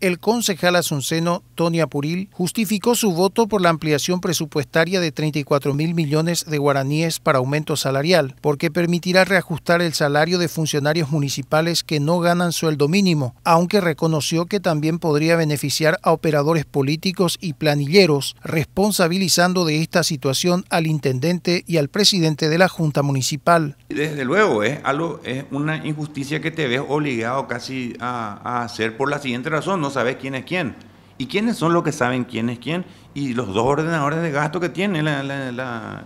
El concejal asunceno Tony Apuril justificó su voto por la ampliación presupuestaria de 34 mil millones de guaraníes para aumento salarial, porque permitirá reajustar el salario de funcionarios municipales que no ganan sueldo mínimo, aunque reconoció que también podría beneficiar a operadores políticos y planilleros, responsabilizando de esta situación al intendente y al presidente de la Junta Municipal. Desde luego, es, algo, es una injusticia que te ves obligado casi a hacer por la siguiente razón no sabes quién es quién. ¿Y quiénes son los que saben quién es quién? Y los dos ordenadores de gasto que tiene la, la,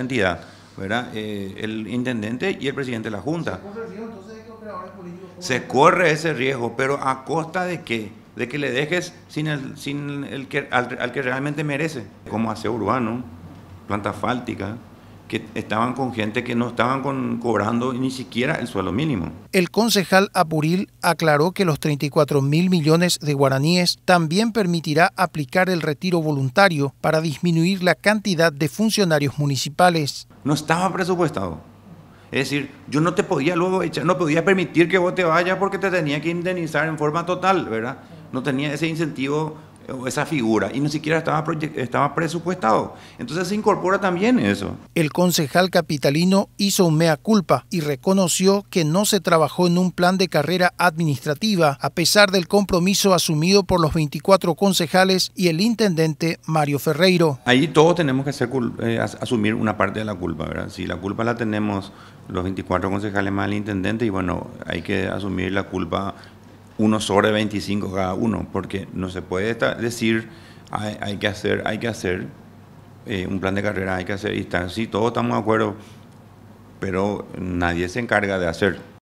entidad, ¿verdad? Eh, el intendente y el presidente de la Junta. Se corre ese riesgo, pero ¿a costa de qué? De que le dejes sin el, sin el que, al, que realmente merece, como hace Urbano, planta fáltica que estaban con gente que no estaban cobrando ni siquiera el sueldo mínimo. El concejal Apuril aclaró que los 34 mil millones de guaraníes también permitirá aplicar el retiro voluntario para disminuir la cantidad de funcionarios municipales. No estaba presupuestado. Es decir, yo no te podía luego echar, no podía permitir que vos te vayas porque te tenía que indemnizar en forma total, ¿verdad? No tenía ese incentivo esa figura y ni siquiera estaba, presupuestado. Entonces se incorpora también eso. El concejal capitalino hizo un mea culpa y reconoció que no se trabajó en un plan de carrera administrativa a pesar del compromiso asumido por los 24 concejales y el intendente Mario Ferreiro. Ahí todos tenemos que eh, asumir una parte de la culpa, ¿verdad? Si la culpa la tenemos los 24 concejales más el intendente y bueno, hay que asumir la culpa uno sobre 25 cada uno, porque no se puede decir hay, que hacer, hay que hacer eh, un plan de carrera, hay que hacer, y todos estamos de acuerdo, pero nadie se encarga de hacer.